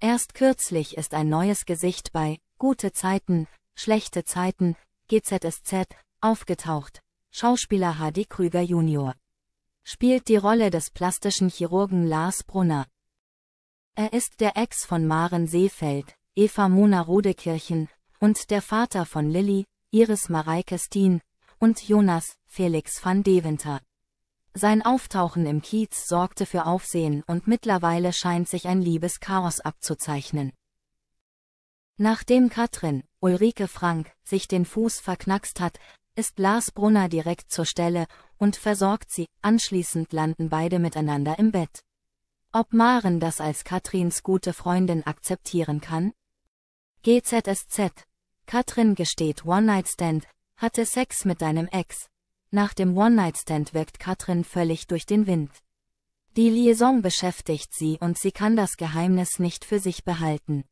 Erst kürzlich ist ein neues Gesicht bei Gute Zeiten, Schlechte Zeiten, GZSZ, aufgetaucht. Schauspieler Hardy Krüger jun. spielt die Rolle des plastischen Chirurgen Lars Brunner. Er ist der Ex von Maren Seefeld, Eva Mona Rodekirchen und der Vater von Lilly, Iris Mareike Steen und Jonas Felix van Deventer. Sein Auftauchen im Kiez sorgte für Aufsehen und mittlerweile scheint sich ein Liebeschaos abzuzeichnen. Nachdem Katrin, Ulrike Frank, sich den Fuß verknackst hat, ist Lars Brunner direkt zur Stelle und versorgt sie, anschließend landen beide miteinander im Bett. Ob Maren das als Katrins gute Freundin akzeptieren kann? GZSZ. Katrin gesteht One-Night-Stand, hatte Sex mit deinem Ex, nach dem One-Night-Stand wirkt Katrin völlig durch den Wind. Die Liaison beschäftigt sie und sie kann das Geheimnis nicht für sich behalten.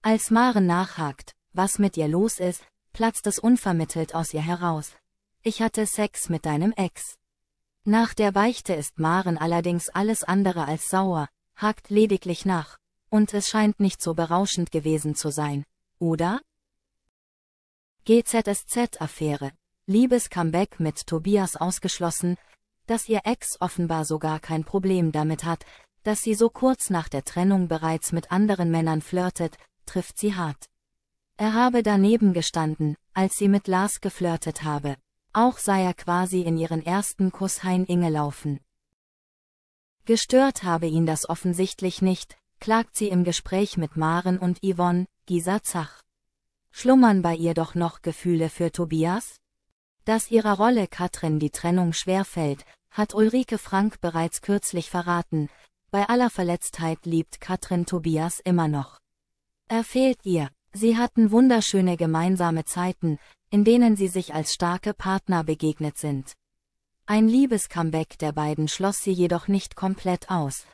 Als Maren nachhakt, was mit ihr los ist, platzt es unvermittelt aus ihr heraus. Ich hatte Sex mit deinem Ex. Nach der Beichte ist Maren allerdings alles andere als sauer, hakt lediglich nach, und es scheint nicht so berauschend gewesen zu sein, oder? GZSZ-Affäre Liebes Comeback mit Tobias ausgeschlossen, dass ihr Ex offenbar sogar kein Problem damit hat, dass sie so kurz nach der Trennung bereits mit anderen Männern flirtet, trifft sie hart. Er habe daneben gestanden, als sie mit Lars geflirtet habe. Auch sei er quasi in ihren ersten Kuss Hein-Inge laufen. Gestört habe ihn das offensichtlich nicht, klagt sie im Gespräch mit Maren und Yvonne, Gisa Zach. Schlummern bei ihr doch noch Gefühle für Tobias? Dass ihrer Rolle Katrin die Trennung schwerfällt, hat Ulrike Frank bereits kürzlich verraten, bei aller Verletztheit liebt Katrin Tobias immer noch. Er fehlt ihr, sie hatten wunderschöne gemeinsame Zeiten, in denen sie sich als starke Partner begegnet sind. Ein Liebes-Comeback der beiden schloss sie jedoch nicht komplett aus.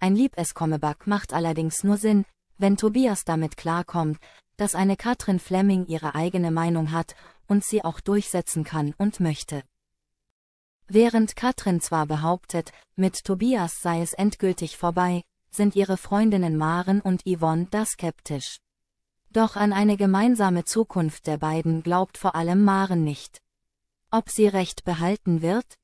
Ein Liebes-Comeback macht allerdings nur Sinn, wenn Tobias damit klarkommt, dass eine Katrin Fleming ihre eigene Meinung hat und sie auch durchsetzen kann und möchte. Während Katrin zwar behauptet, mit Tobias sei es endgültig vorbei, sind ihre Freundinnen Maren und Yvonne da skeptisch. Doch an eine gemeinsame Zukunft der beiden glaubt vor allem Maren nicht. Ob sie recht behalten wird?